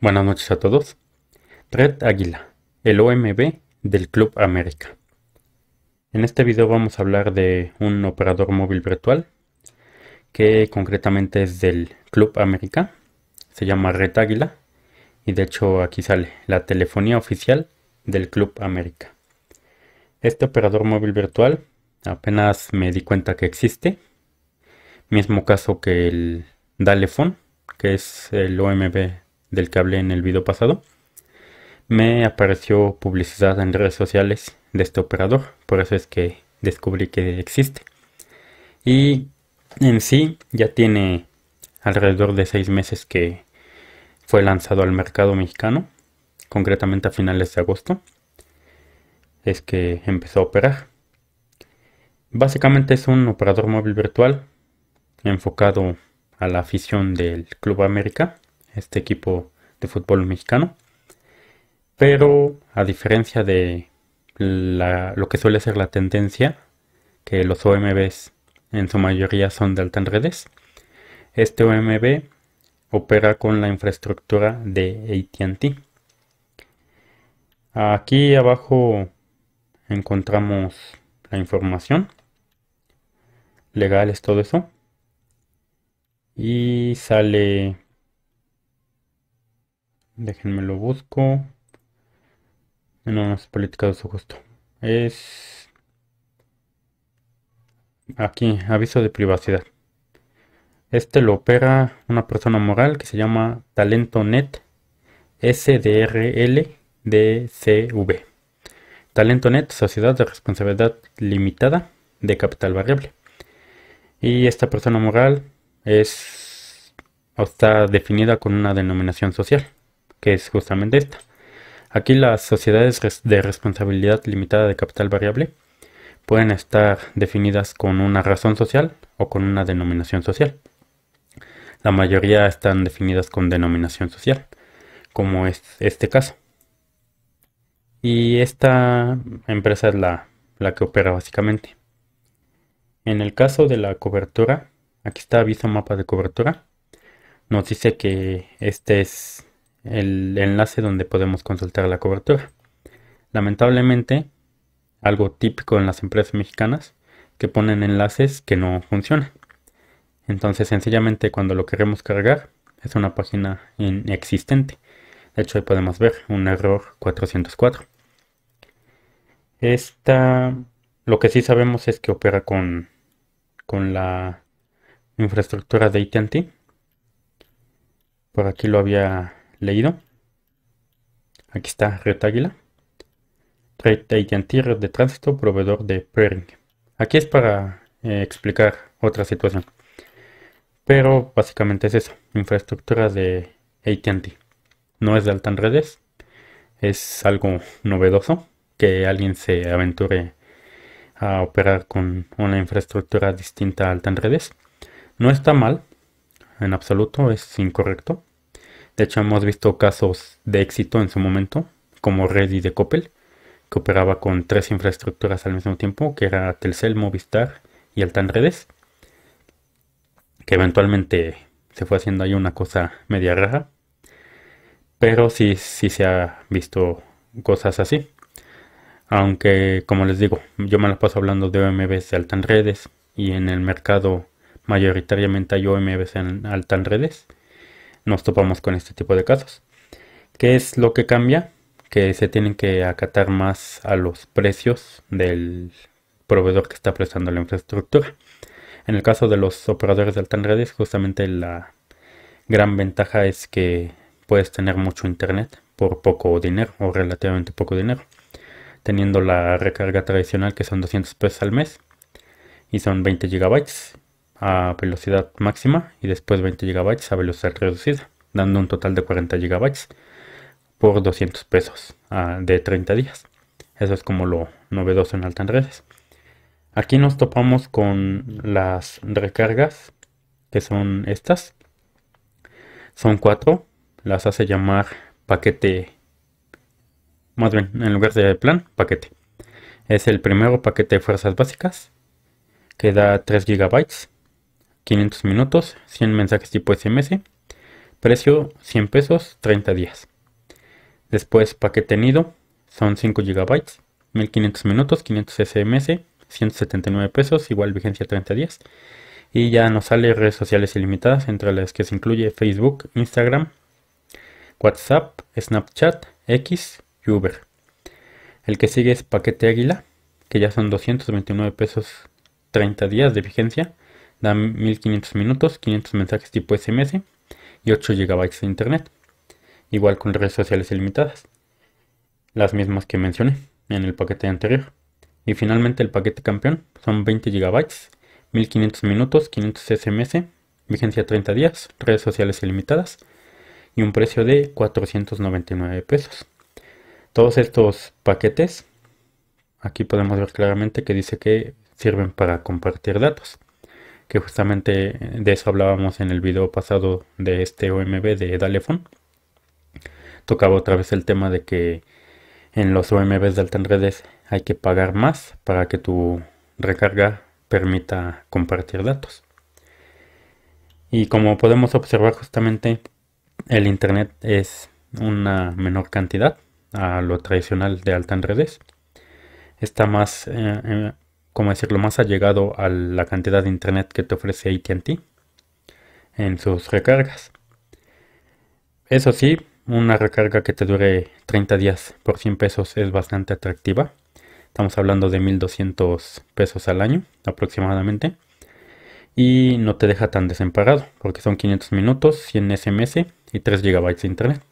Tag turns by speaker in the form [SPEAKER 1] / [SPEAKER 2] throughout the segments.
[SPEAKER 1] Buenas noches a todos. Red Águila, el OMB del Club América. En este video vamos a hablar de un operador móvil virtual que concretamente es del Club América. Se llama Red Águila y de hecho aquí sale la telefonía oficial del Club América. Este operador móvil virtual apenas me di cuenta que existe. Mismo caso que el Dalefon, que es el OMB del que hablé en el video pasado, me apareció publicidad en redes sociales de este operador, por eso es que descubrí que existe. Y en sí ya tiene alrededor de seis meses que fue lanzado al mercado mexicano, concretamente a finales de agosto, es que empezó a operar. Básicamente es un operador móvil virtual enfocado a la afición del Club América este equipo de fútbol mexicano. Pero a diferencia de lo que suele ser la tendencia, que los OMBs en su mayoría son de alta en redes, este OMB opera con la infraestructura de ATT. Aquí abajo encontramos la información. legal es todo eso. Y sale Déjenme lo busco. No, es política de su gusto, Es... Aquí, aviso de privacidad. Este lo opera una persona moral que se llama TalentoNet SDRLDCV. TalentoNet, Sociedad de Responsabilidad Limitada de Capital Variable. Y esta persona moral es está definida con una denominación social que es justamente esta. Aquí las sociedades de responsabilidad limitada de capital variable pueden estar definidas con una razón social o con una denominación social. La mayoría están definidas con denominación social, como es este caso. Y esta empresa es la, la que opera básicamente. En el caso de la cobertura, aquí está aviso mapa de cobertura. Nos dice que este es el enlace donde podemos consultar la cobertura. Lamentablemente, algo típico en las empresas mexicanas, que ponen enlaces que no funcionan. Entonces, sencillamente cuando lo queremos cargar, es una página inexistente. De hecho, ahí podemos ver un error 404. Esta, lo que sí sabemos es que opera con, con la infraestructura de ATT. Por aquí lo había leído. Aquí está Red Águila. AT&T, red de tránsito, proveedor de pairing. Aquí es para eh, explicar otra situación. Pero básicamente es eso, infraestructura de AT&T. No es de alta en redes, es algo novedoso que alguien se aventure a operar con una infraestructura distinta a alta en redes. No está mal, en absoluto, es incorrecto. De hecho, hemos visto casos de éxito en su momento, como Reddy de Coppel, que operaba con tres infraestructuras al mismo tiempo, que era Telcel, Movistar y Altan Redes, que eventualmente se fue haciendo ahí una cosa media rara, pero sí, sí se ha visto cosas así. Aunque, como les digo, yo me la paso hablando de OMBs de Altan Redes y en el mercado mayoritariamente hay OMBs en Altan Redes nos topamos con este tipo de casos. ¿Qué es lo que cambia? Que se tienen que acatar más a los precios del proveedor que está prestando la infraestructura. En el caso de los operadores de Altan redes, justamente la gran ventaja es que puedes tener mucho internet por poco dinero o relativamente poco dinero, teniendo la recarga tradicional que son 200 pesos al mes y son 20 gigabytes a velocidad máxima y después 20 GB a velocidad reducida, dando un total de 40 GB por 200 pesos ah, de 30 días. Eso es como lo novedoso en alta redes. Aquí nos topamos con las recargas, que son estas. Son cuatro, las hace llamar paquete, más en lugar de plan, paquete. Es el primero paquete de fuerzas básicas, que da 3 GB 500 minutos, 100 mensajes tipo SMS, precio 100 pesos, 30 días. Después paquete nido, son 5 GB, 1500 minutos, 500 SMS, 179 pesos, igual vigencia 30 días. Y ya nos sale redes sociales ilimitadas, entre las que se incluye Facebook, Instagram, WhatsApp, Snapchat, X y Uber. El que sigue es paquete águila, que ya son 229 pesos 30 días de vigencia Da 1500 minutos, 500 mensajes tipo SMS y 8 GB de internet. Igual con redes sociales ilimitadas, las mismas que mencioné en el paquete anterior. Y finalmente el paquete campeón son 20 GB, 1500 minutos, 500 SMS, vigencia 30 días, redes sociales ilimitadas y un precio de 499 pesos. Todos estos paquetes, aquí podemos ver claramente que dice que sirven para compartir datos que justamente de eso hablábamos en el video pasado de este OMB de Dalefon. Tocaba otra vez el tema de que en los OMBs de alta redes hay que pagar más para que tu recarga permita compartir datos. Y como podemos observar justamente, el Internet es una menor cantidad a lo tradicional de alta en redes. Está más eh, eh, como decirlo, más allegado a la cantidad de internet que te ofrece ATT en sus recargas. Eso sí, una recarga que te dure 30 días por 100 pesos es bastante atractiva. Estamos hablando de 1200 pesos al año aproximadamente. Y no te deja tan desemparado porque son 500 minutos, 100 SMS y 3 GB de internet.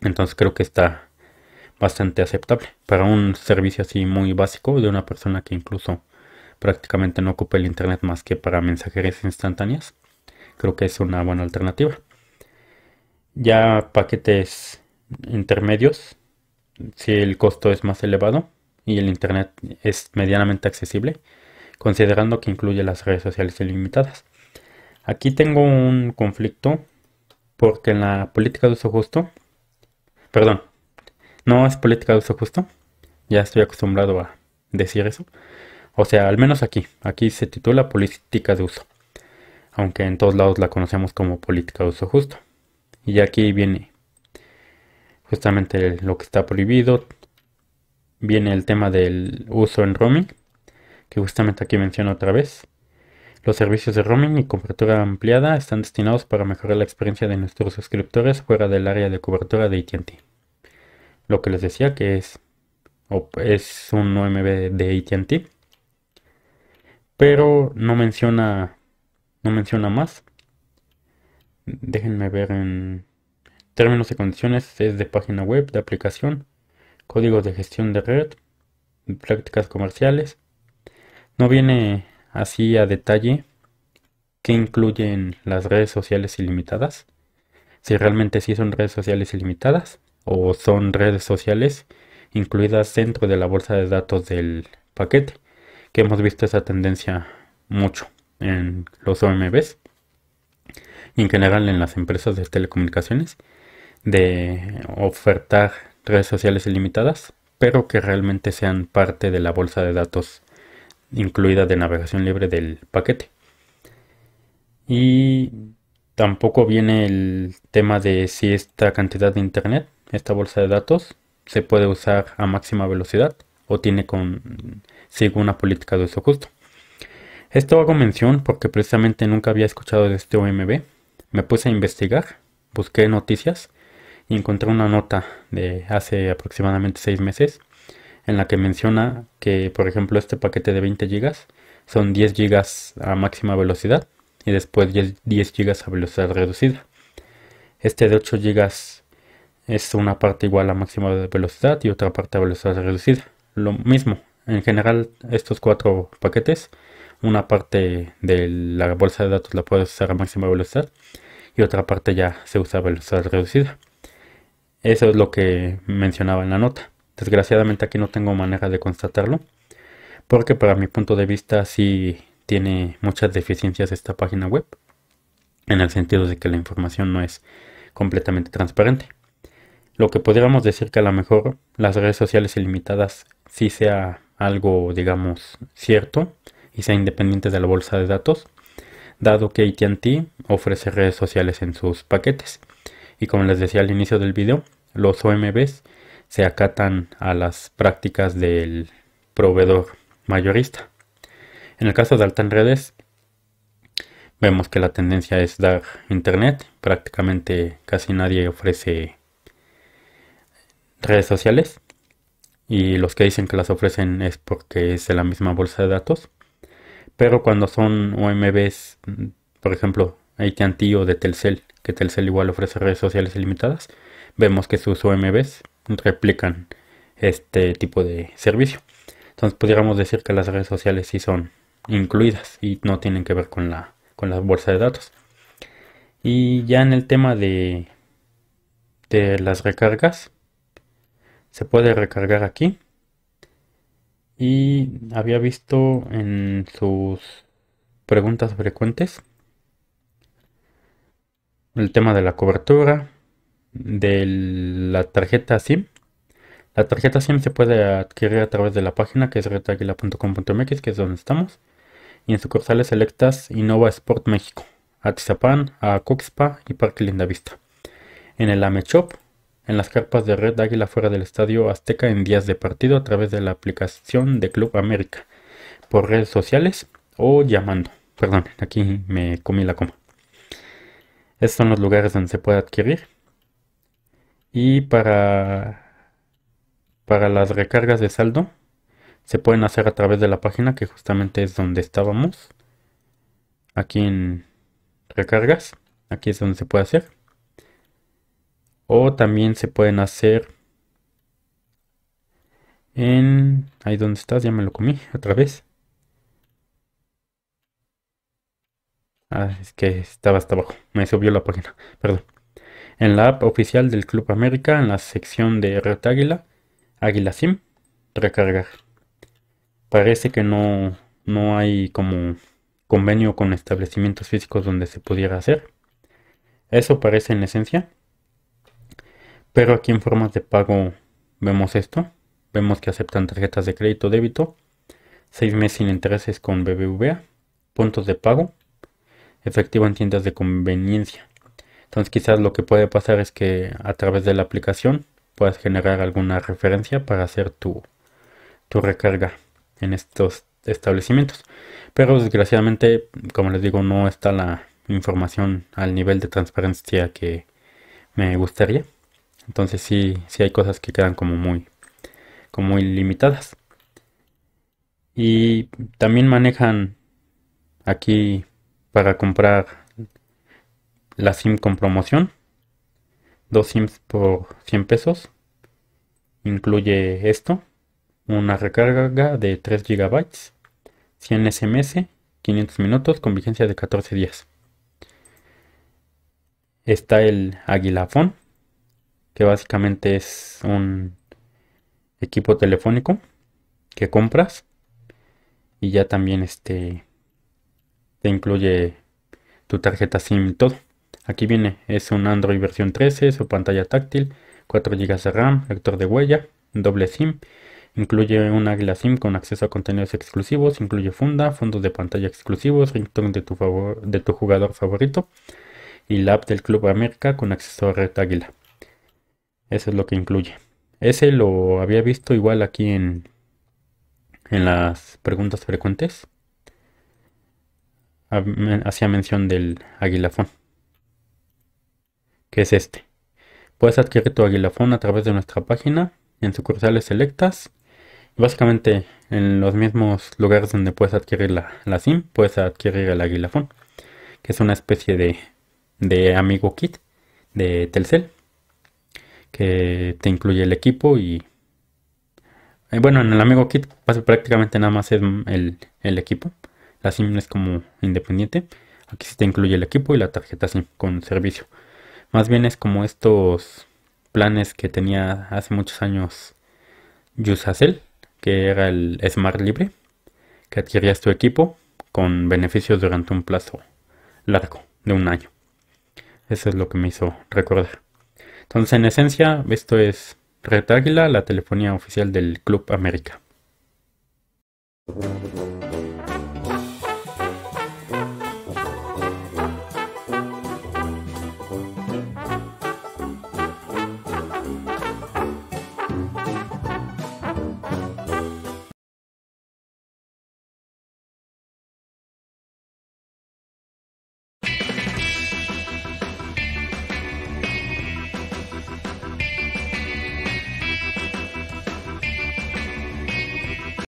[SPEAKER 1] Entonces creo que está bastante aceptable para un servicio así muy básico de una persona que incluso prácticamente no ocupa el internet más que para mensajerías instantáneas. Creo que es una buena alternativa. Ya paquetes intermedios, si el costo es más elevado y el internet es medianamente accesible, considerando que incluye las redes sociales ilimitadas. Aquí tengo un conflicto porque en la política de uso justo, perdón, no es política de uso justo. Ya estoy acostumbrado a decir eso. O sea, al menos aquí. Aquí se titula política de uso. Aunque en todos lados la conocemos como política de uso justo. Y aquí viene justamente lo que está prohibido. Viene el tema del uso en roaming. Que justamente aquí menciono otra vez. Los servicios de roaming y cobertura ampliada están destinados para mejorar la experiencia de nuestros suscriptores fuera del área de cobertura de AT&T lo que les decía que es, es un OMB de ATT. Pero no menciona, no menciona más. Déjenme ver en términos y condiciones, es de página web, de aplicación, códigos de gestión de red, prácticas comerciales. No viene así a detalle qué incluyen las redes sociales ilimitadas, si realmente sí son redes sociales ilimitadas, o son redes sociales incluidas dentro de la bolsa de datos del paquete, que hemos visto esa tendencia mucho en los OMBs y en general en las empresas de telecomunicaciones de ofertar redes sociales ilimitadas, pero que realmente sean parte de la bolsa de datos incluida de navegación libre del paquete. Y tampoco viene el tema de si esta cantidad de internet esta bolsa de datos se puede usar a máxima velocidad o tiene con sigue una política de uso justo. Esto hago mención porque precisamente nunca había escuchado de este OMB. Me puse a investigar, busqué noticias y encontré una nota de hace aproximadamente 6 meses en la que menciona que, por ejemplo, este paquete de 20 GB son 10 GB a máxima velocidad y después 10 GB a velocidad reducida. Este de 8 GB es una parte igual a máxima de velocidad y otra parte a velocidad reducida. Lo mismo, en general estos cuatro paquetes, una parte de la bolsa de datos la puedes usar a máxima velocidad y otra parte ya se usa a velocidad reducida. Eso es lo que mencionaba en la nota. Desgraciadamente aquí no tengo manera de constatarlo, porque para mi punto de vista sí tiene muchas deficiencias esta página web, en el sentido de que la información no es completamente transparente. Lo que podríamos decir que a lo mejor las redes sociales ilimitadas sí sea algo, digamos, cierto y sea independiente de la bolsa de datos, dado que ATT ofrece redes sociales en sus paquetes. Y como les decía al inicio del video, los OMBs se acatan a las prácticas del proveedor mayorista. En el caso de Altan Redes, vemos que la tendencia es dar internet. Prácticamente casi nadie ofrece redes sociales y los que dicen que las ofrecen es porque es de la misma bolsa de datos. Pero cuando son OMBs, por ejemplo, AT&T o de Telcel, que Telcel igual ofrece redes sociales ilimitadas, vemos que sus OMBs replican este tipo de servicio. Entonces pudiéramos decir que las redes sociales sí son incluidas y no tienen que ver con la, con la bolsa de datos. Y ya en el tema de, de las recargas, se puede recargar aquí y había visto en sus preguntas frecuentes el tema de la cobertura de la tarjeta SIM la tarjeta SIM se puede adquirir a través de la página que es retaguila.com.mx que es donde estamos y en sucursales selectas Innova Sport México Atizapán, Acoxpa y Parque Linda Vista. en el Shop en las carpas de Red Águila fuera del Estadio Azteca en días de partido a través de la aplicación de Club América, por redes sociales o llamando. Perdón, aquí me comí la coma. Estos son los lugares donde se puede adquirir. Y para, para las recargas de saldo se pueden hacer a través de la página que justamente es donde estábamos. Aquí en recargas, aquí es donde se puede hacer. O también se pueden hacer en... Ahí donde estás, ya me lo comí otra vez. Ah, es que estaba hasta abajo. Me subió la página. Perdón. En la app oficial del Club América, en la sección de Red Águila, Águila Sim, recargar. Parece que no, no hay como convenio con establecimientos físicos donde se pudiera hacer. Eso parece en esencia. Pero aquí en formas de pago vemos esto. Vemos que aceptan tarjetas de crédito débito, 6 meses sin intereses con BBVA, puntos de pago, efectivo en tiendas de conveniencia. Entonces quizás lo que puede pasar es que a través de la aplicación puedas generar alguna referencia para hacer tu, tu recarga en estos establecimientos. Pero desgraciadamente, como les digo, no está la información al nivel de transparencia que me gustaría. Entonces sí, sí hay cosas que quedan como muy, como muy limitadas. Y también manejan aquí para comprar la SIM con promoción. Dos SIMs por 100 pesos. Incluye esto. Una recarga de 3 GB. 100 SMS. 500 minutos con vigencia de 14 días. Está el Aguilafón que básicamente es un equipo telefónico que compras y ya también este te incluye tu tarjeta SIM y todo. Aquí viene, es un Android versión 13, su pantalla táctil, 4 GB de RAM, lector de huella, doble SIM, incluye un águila SIM con acceso a contenidos exclusivos, incluye funda, fondos de pantalla exclusivos, ringtone de tu, de tu jugador favorito y la app del Club América con acceso a red águila. Eso es lo que incluye. Ese lo había visto igual aquí en, en las preguntas frecuentes. Hacía mención del aguilafón, que es este. Puedes adquirir tu aguilafón a través de nuestra página en sucursales selectas. Básicamente en los mismos lugares donde puedes adquirir la, SIM, puedes adquirir el aguilafón, que es una especie de, de amigo kit de Telcel que te incluye el equipo y eh, bueno, en el amigo kit prácticamente nada más es mm, el, equipo. La SIM es como independiente. Aquí sí te incluye el equipo y la tarjeta SIM con servicio. Más bien es como estos planes que tenía hace muchos años Yusacel, que era el Smart Libre, que adquirías tu equipo con beneficios durante un plazo largo de un año. Eso es lo que me hizo recordar. Entonces, en esencia, esto es Red la telefonía oficial del Club América.